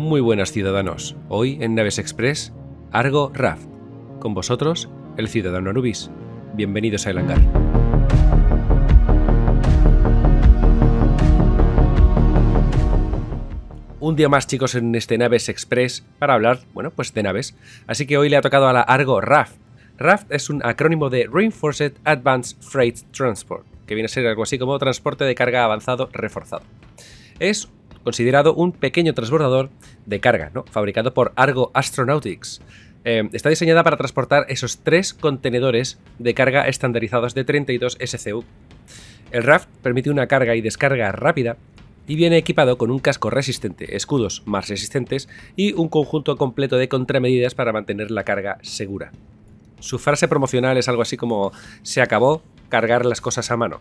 Muy buenas ciudadanos, hoy en Naves Express, Argo Raft. Con vosotros, el ciudadano Anubis. Bienvenidos a El Hangar. Un día más chicos en este Naves Express para hablar, bueno, pues de naves. Así que hoy le ha tocado a la Argo Raft. Raft es un acrónimo de Reinforced Advanced Freight Transport, que viene a ser algo así como transporte de carga avanzado reforzado. Es considerado un pequeño transbordador de carga, fabricado por Argo Astronautics. Eh, está diseñada para transportar esos tres contenedores de carga estandarizados de 32 SCU. El raft permite una carga y descarga rápida y viene equipado con un casco resistente, escudos más resistentes y un conjunto completo de contramedidas para mantener la carga segura. Su frase promocional es algo así como se acabó cargar las cosas a mano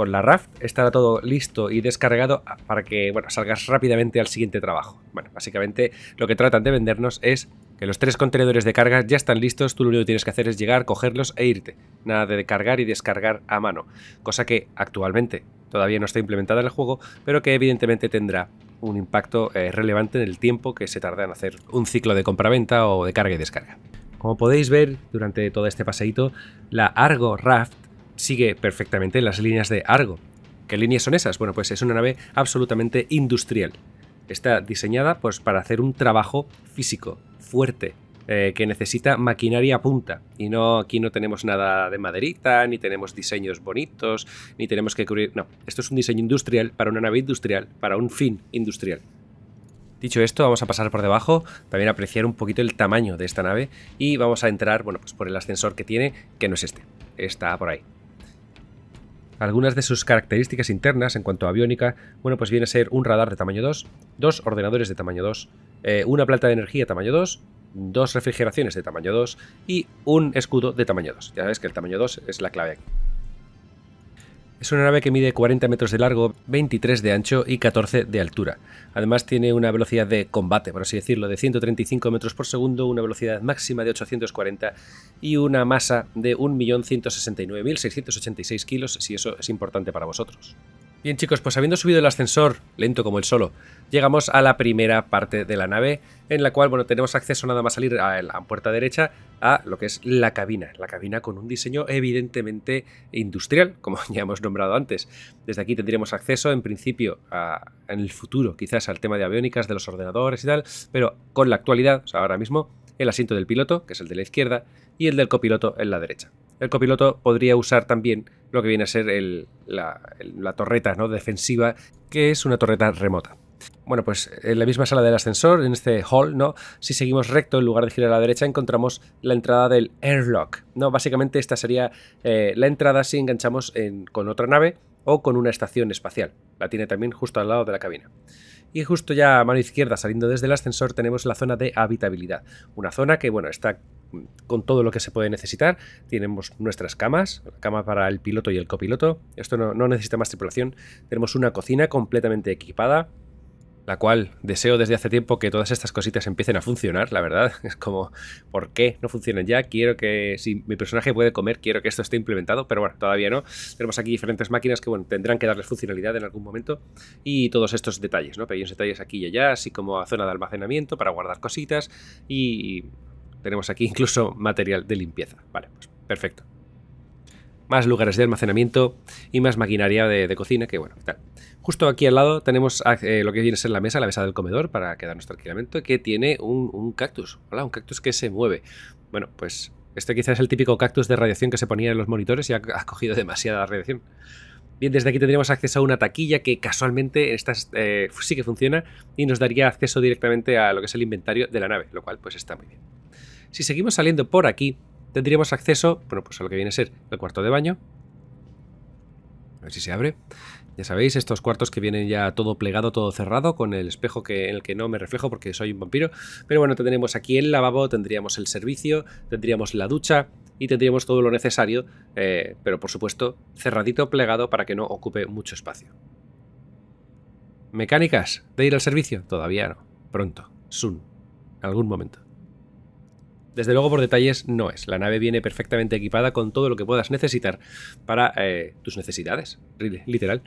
con la RAFT estará todo listo y descargado para que bueno, salgas rápidamente al siguiente trabajo. Bueno, básicamente lo que tratan de vendernos es que los tres contenedores de carga ya están listos, tú lo único que tienes que hacer es llegar, cogerlos e irte. Nada de cargar y descargar a mano, cosa que actualmente todavía no está implementada en el juego, pero que evidentemente tendrá un impacto eh, relevante en el tiempo que se tarda en hacer un ciclo de compraventa o de carga y descarga. Como podéis ver durante todo este paseíto, la Argo Raft sigue perfectamente las líneas de Argo. ¿Qué líneas son esas? Bueno, pues es una nave absolutamente industrial. Está diseñada pues, para hacer un trabajo físico, fuerte, eh, que necesita maquinaria punta. Y no, aquí no tenemos nada de maderita, ni tenemos diseños bonitos, ni tenemos que cubrir... No, esto es un diseño industrial para una nave industrial, para un fin industrial. Dicho esto, vamos a pasar por debajo, también apreciar un poquito el tamaño de esta nave y vamos a entrar, bueno, pues por el ascensor que tiene, que no es este, está por ahí. Algunas de sus características internas en cuanto a aviónica, bueno, pues viene a ser un radar de tamaño 2, dos ordenadores de tamaño 2, eh, una planta de energía tamaño 2, dos refrigeraciones de tamaño 2 y un escudo de tamaño 2. Ya sabes que el tamaño 2 es la clave aquí. Es una nave que mide 40 metros de largo, 23 de ancho y 14 de altura. Además tiene una velocidad de combate, por así decirlo, de 135 metros por segundo, una velocidad máxima de 840 y una masa de 1.169.686 kilos, si eso es importante para vosotros. Bien chicos, pues habiendo subido el ascensor, lento como el solo, llegamos a la primera parte de la nave, en la cual, bueno, tenemos acceso nada más salir a la puerta derecha a lo que es la cabina, la cabina con un diseño evidentemente industrial, como ya hemos nombrado antes. Desde aquí tendríamos acceso, en principio, a, en el futuro, quizás al tema de aviónicas, de los ordenadores y tal, pero con la actualidad, o sea, ahora mismo, el asiento del piloto, que es el de la izquierda, y el del copiloto en la derecha. El copiloto podría usar también lo que viene a ser la, torreta ¿no? defensiva, que es una torreta remota. Bueno, pues en la misma sala del ascensor, en este hall, ¿no? Si seguimos recto, en lugar de girar a la derecha, encontramos la entrada del airlock, ¿no? Básicamente esta sería eh, la entrada si enganchamos con otra nave o con una estación espacial. La tiene también justo al lado de la cabina. Y justo ya a mano izquierda, saliendo desde el ascensor, tenemos la zona de habitabilidad. Una zona que, bueno, está con todo lo que se puede necesitar. Tenemos nuestras camas, la cama para el piloto y el copiloto. Esto no, necesita más tripulación. Tenemos una cocina completamente equipada, la cual deseo desde hace tiempo que todas estas cositas empiecen a funcionar, la verdad. Es como, ¿por qué no funcionan ya? Quiero que, si mi personaje puede comer, quiero que esto esté implementado, pero bueno, todavía no. Tenemos aquí diferentes máquinas que, bueno, tendrán que darles funcionalidad en algún momento y todos estos detalles, ¿no? Pequeños detalles aquí y allá, así como a zona de almacenamiento para guardar cositas y tenemos aquí incluso material de limpieza. Vale, pues perfecto. Más lugares de almacenamiento y más maquinaria de, cocina, que bueno, tal. Justo aquí al lado tenemos ah, eh, lo que viene a ser la mesa, la mesa del comedor, para nuestro tranquilamente, que tiene un, cactus. Hola, un cactus que se mueve. Bueno, pues este quizás es el típico cactus de radiación que se ponía en los monitores y ha, cogido demasiada radiación. Bien, desde aquí tendríamos acceso a una taquilla que casualmente eh, sí que funciona y nos daría acceso directamente a lo que es el inventario de la nave, lo cual pues está muy bien. Si seguimos saliendo por aquí, tendríamos acceso, bueno, pues a lo que viene a ser el cuarto de baño. A ver si se abre. Ya sabéis, estos cuartos que vienen ya todo plegado, todo cerrado, con el espejo que, en el que no me reflejo porque soy un vampiro. Pero bueno, tenemos aquí el lavabo, tendríamos el servicio, tendríamos la ducha y tendríamos todo lo necesario, eh, pero por supuesto cerradito, plegado para que no ocupe mucho espacio. ¿Mecánicas? ¿De ir al servicio? Todavía no. Pronto. Soon. algún momento. Desde luego por detalles no es. La nave viene perfectamente equipada con todo lo que puedas necesitar para eh, tus necesidades, literal.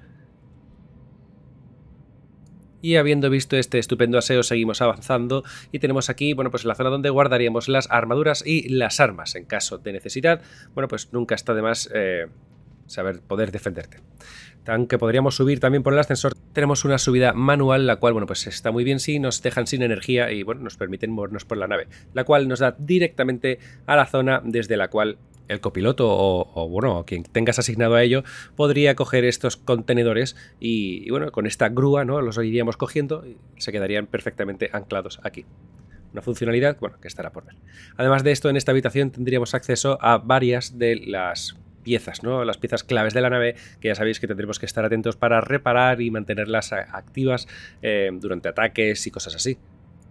Y habiendo visto este estupendo aseo, seguimos avanzando y tenemos aquí, bueno, pues la zona donde guardaríamos las armaduras y las armas en caso de necesidad. Bueno, pues nunca está de más eh, saber poder defenderte. tan que podríamos subir también por el ascensor, tenemos una subida manual, la cual, bueno, pues está muy bien si nos dejan sin energía y, bueno, nos permiten movernos por la nave, la cual nos da directamente a la zona desde la cual el copiloto o, bueno, quien tengas asignado a ello, podría coger estos contenedores y, bueno, con esta grúa, ¿no? Los iríamos cogiendo y se quedarían perfectamente anclados aquí una funcionalidad, bueno, que estará por ver. Además de esto, en esta habitación tendríamos acceso a varias de las piezas, ¿no? Las piezas claves de la nave, que ya sabéis que tendremos que estar atentos para reparar y mantenerlas activas eh, durante ataques y cosas así.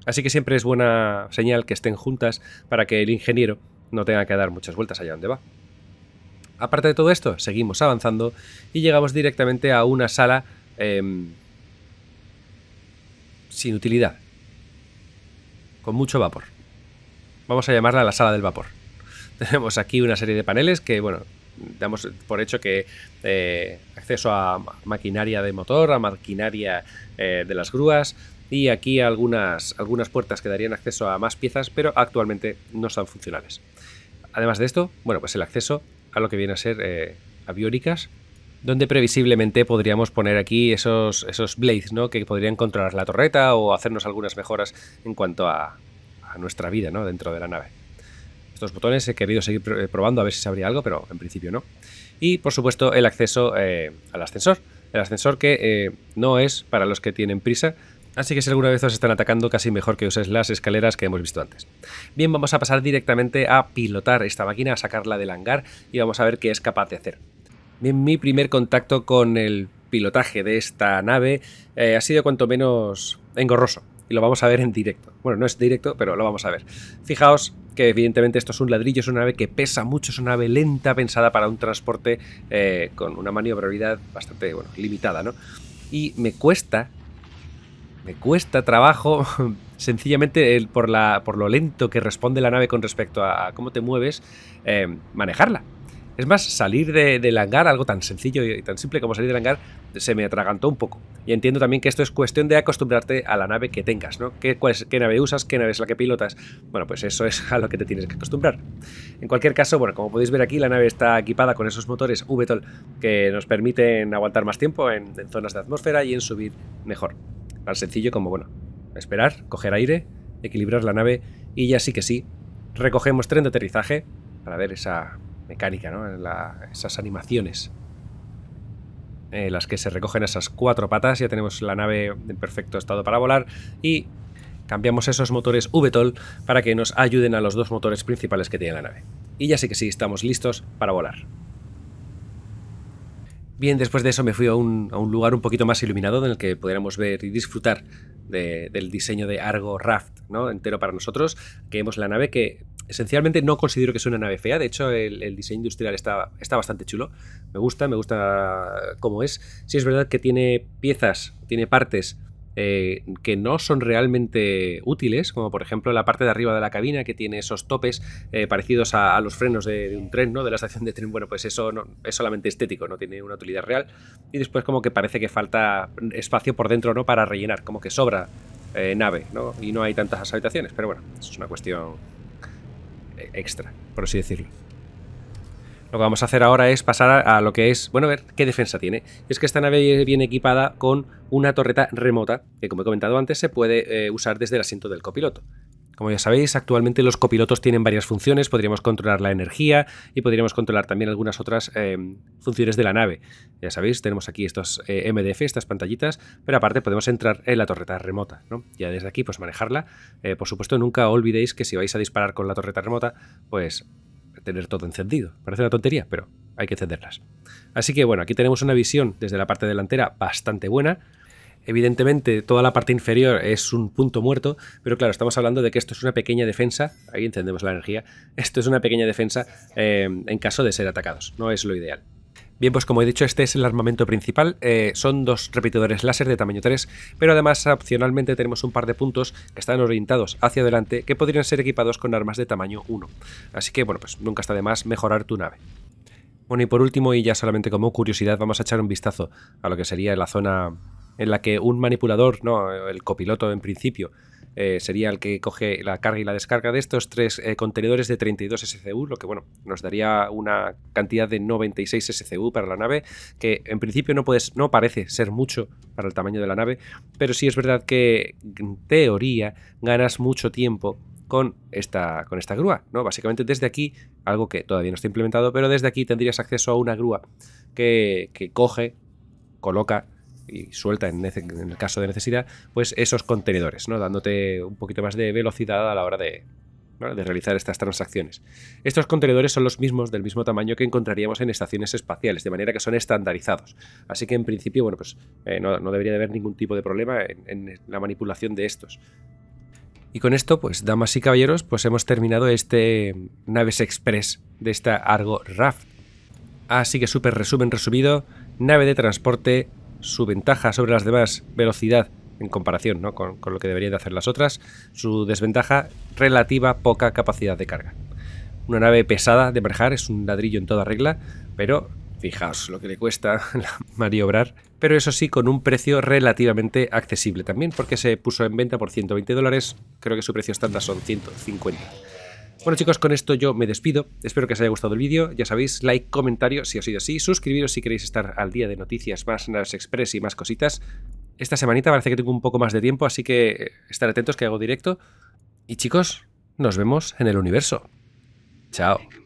Así que siempre es buena señal que estén juntas para que el ingeniero no tenga que dar muchas vueltas allá donde va. Aparte de todo esto, seguimos avanzando y llegamos directamente a una sala em, sin utilidad, con mucho vapor. Vamos a llamarla la sala del vapor. Tenemos aquí una serie de paneles que, bueno, damos por hecho que eh, acceso a maquinaria de motor, a maquinaria eh, de las grúas y aquí algunas, algunas puertas que darían acceso a más piezas, pero actualmente no son funcionales. Además de esto, bueno, pues el acceso a lo que viene a ser eh, avióricas, donde previsiblemente podríamos poner aquí esos, esos blades, ¿no? Que podrían controlar la torreta o hacernos algunas mejoras en cuanto a, a nuestra vida, ¿no? Dentro de la nave botones. He querido seguir eh, probando a ver si se abría algo, pero en principio no. Y por supuesto el acceso eh, al ascensor. El ascensor que eh, no es para los que tienen prisa, Así que si alguna vez os están atacando, casi mejor que uses las escaleras que hemos visto antes. Bien, vamos a pasar directamente a pilotar esta máquina, a sacarla del hangar y vamos a ver qué es capaz de hacer. Bien, mi primer contacto con el pilotaje de esta nave ha sido cuanto menos engorroso y lo vamos a ver en directo. Bueno, no es directo, pero lo vamos a ver. Fijaos que evidentemente esto es un ladrillo, es una nave que pesa mucho, es una nave lenta pensada para un transporte eh, con una maniobrabilidad bastante limitada, ¿no? Y me cuesta, me cuesta trabajo sencillamente por, la, por lo lento que responde la nave con respecto a, cómo te mueves, eh, manejarla. Es más, salir de, del hangar, algo tan sencillo y tan simple como salir del hangar, se me atragantó un poco. Y entiendo también que esto es cuestión de acostumbrarte a la nave que tengas, ¿no? ¿Qué, nave usas? ¿Qué nave es la que pilotas? Bueno, pues eso es a lo que te tienes que acostumbrar. En cualquier caso, bueno, como podéis ver aquí, la nave está equipada con esos motores VTOL que nos permiten aguantar más tiempo en, en zonas de atmósfera y en subir mejor. Tan sencillo como, bueno, esperar, coger aire, equilibrar la nave y ya sí que sí, recogemos tren de aterrizaje para ver esa mecánica, ¿no? esas animaciones. en eh, las que se recogen esas cuatro patas, ya tenemos la nave en perfecto estado para volar y cambiamos esos motores VTOL para que nos ayuden a los dos motores principales que tiene la nave. Y ya sé que sí, estamos listos para volar. Bien, después de eso me fui a un, lugar un poquito más iluminado en el que pudiéramos ver y disfrutar del diseño de Argo Raft, ¿no? Entero para nosotros, que vemos la nave que esencialmente no considero que sea una nave fea. De hecho, el, diseño industrial está, está, bastante chulo. Me gusta, me gusta cómo es. Si es verdad que tiene piezas, tiene partes eh, que no son realmente útiles, como por ejemplo la parte de arriba de la cabina que tiene esos topes eh, parecidos a, los frenos de, un tren, ¿no? De la estación de tren. Bueno, pues eso no, es solamente estético, no tiene una utilidad real. Y después como que parece que falta espacio por dentro, ¿no? Para rellenar, como que sobra eh, nave, ¿no? Y no hay tantas habitaciones. Pero bueno, es una cuestión extra, por así decirlo. Lo que vamos a hacer ahora es pasar a, lo que es... Bueno, a ver qué defensa tiene. Es que esta nave viene equipada con una torreta remota, que como he comentado antes, se puede eh, usar desde el asiento del copiloto. Como ya sabéis, actualmente los copilotos tienen varias funciones, podríamos controlar la energía y podríamos controlar también algunas otras eh, funciones de la nave. Ya sabéis, tenemos aquí estos eh, MDF, estas pantallitas, pero aparte podemos entrar en la torreta remota, ¿no? Ya desde aquí, pues manejarla. Eh, por supuesto, nunca olvidéis que si vais a disparar con la torreta remota, pues tener todo encendido. Parece una tontería, pero hay que encenderlas. Así que bueno, aquí tenemos una visión desde la parte delantera bastante buena Evidentemente, toda la parte inferior es un punto muerto, pero claro, estamos hablando de que esto es una pequeña defensa. Ahí entendemos la energía. Esto es una pequeña defensa eh, en caso de ser atacados. No es lo ideal. Bien, pues como he dicho, este es el armamento principal. Eh, son dos repetidores láser de tamaño 3, pero además opcionalmente tenemos un par de puntos que están orientados hacia adelante que podrían ser equipados con armas de tamaño 1. Así que, bueno, pues nunca está de más mejorar tu nave. Bueno, y por último, y ya solamente como curiosidad, vamos a echar un vistazo a lo que sería la zona en la que un manipulador, no, el copiloto en principio, eh, sería el que coge la carga y la descarga de estos tres eh, contenedores de 32 SCU, lo que bueno, nos daría una cantidad de 96 SCU para la nave, que en principio no, puedes, no parece ser mucho para el tamaño de la nave, pero sí es verdad que en teoría ganas mucho tiempo con esta, con esta grúa, ¿no? Básicamente desde aquí, algo que todavía no está implementado, pero desde aquí tendrías acceso a una grúa que, que coge, coloca y suelta en, el caso de necesidad, pues esos contenedores, ¿no? Dándote un poquito más de velocidad a la hora de, realizar estas transacciones. Estos contenedores son los mismos, del mismo tamaño que encontraríamos en estaciones espaciales, de manera que son estandarizados. Así que en principio, bueno, pues eh, no, debería de haber ningún tipo de problema en, la manipulación de estos. Y con esto, pues, damas y caballeros, pues hemos terminado este Naves Express de esta Argo Raft. Así que súper resumen resumido, nave de transporte su ventaja sobre las demás, velocidad en comparación ¿no? con, lo que deberían de hacer las otras, su desventaja, relativa poca capacidad de carga. Una nave pesada de manejar es un ladrillo en toda regla, pero fijaos lo que le cuesta maniobrar, pero eso sí con un precio relativamente accesible también, porque se puso en venta por 120 dólares, creo que su precio estándar son 150. Bueno chicos, con esto yo me despido. Espero que os haya gustado el vídeo. Ya sabéis, like, comentario si os ha sido así. Suscribiros si queréis estar al día de noticias más más Express y más cositas. Esta semanita parece que tengo un poco más de tiempo, así que estar atentos que hago directo. Y chicos, nos vemos en el universo. Chao.